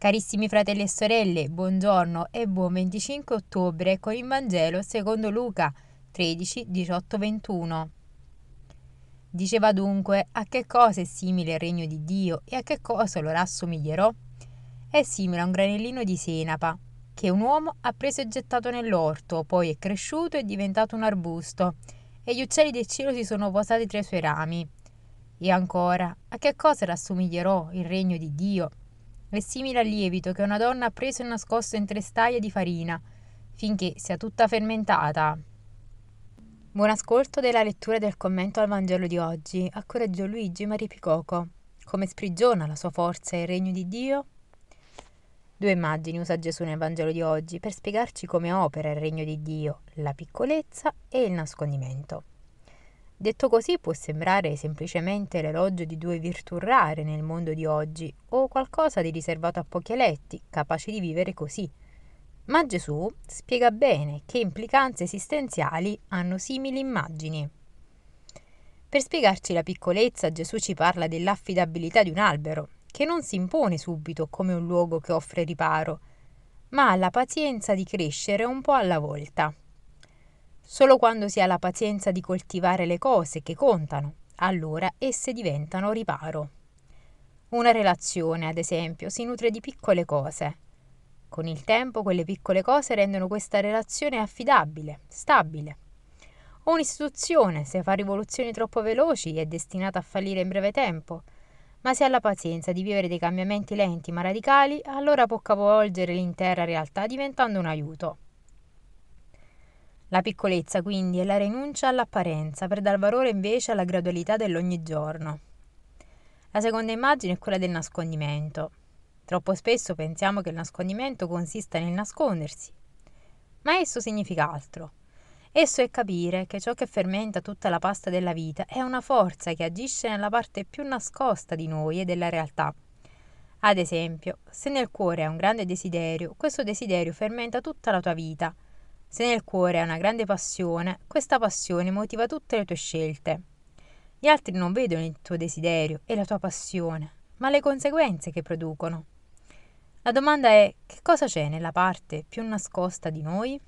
Carissimi fratelli e sorelle, buongiorno e buon 25 ottobre con il Vangelo secondo Luca 13, 18, 21. Diceva dunque, a che cosa è simile il regno di Dio e a che cosa lo rassomiglierò? È simile a un granellino di senapa che un uomo ha preso e gettato nell'orto, poi è cresciuto e è diventato un arbusto e gli uccelli del cielo si sono posati tra i suoi rami. E ancora, a che cosa rassomiglierò il regno di Dio è simile al lievito che una donna ha preso e nascosto in tre trestaie di farina, finché sia tutta fermentata. Buon ascolto della lettura del commento al Vangelo di oggi, a cura di Maria Maripicoco. Come sprigiona la sua forza e il regno di Dio? Due immagini usa Gesù nel Vangelo di oggi per spiegarci come opera il regno di Dio, la piccolezza e il nascondimento. Detto così può sembrare semplicemente l'elogio di due virtù rare nel mondo di oggi o qualcosa di riservato a pochi eletti, capaci di vivere così. Ma Gesù spiega bene che implicanze esistenziali hanno simili immagini. Per spiegarci la piccolezza, Gesù ci parla dell'affidabilità di un albero, che non si impone subito come un luogo che offre riparo, ma ha la pazienza di crescere un po' alla volta. Solo quando si ha la pazienza di coltivare le cose che contano, allora esse diventano riparo. Una relazione, ad esempio, si nutre di piccole cose. Con il tempo quelle piccole cose rendono questa relazione affidabile, stabile. O un'istituzione, se fa rivoluzioni troppo veloci, è destinata a fallire in breve tempo. Ma se ha la pazienza di vivere dei cambiamenti lenti ma radicali, allora può capovolgere l'intera realtà diventando un aiuto. La piccolezza, quindi, è la rinuncia all'apparenza per dar valore invece alla gradualità dell'ogni giorno. La seconda immagine è quella del nascondimento. Troppo spesso pensiamo che il nascondimento consista nel nascondersi, ma esso significa altro. Esso è capire che ciò che fermenta tutta la pasta della vita è una forza che agisce nella parte più nascosta di noi e della realtà. Ad esempio, se nel cuore è un grande desiderio, questo desiderio fermenta tutta la tua vita – se nel cuore hai una grande passione, questa passione motiva tutte le tue scelte. Gli altri non vedono il tuo desiderio e la tua passione, ma le conseguenze che producono. La domanda è che cosa c'è nella parte più nascosta di noi?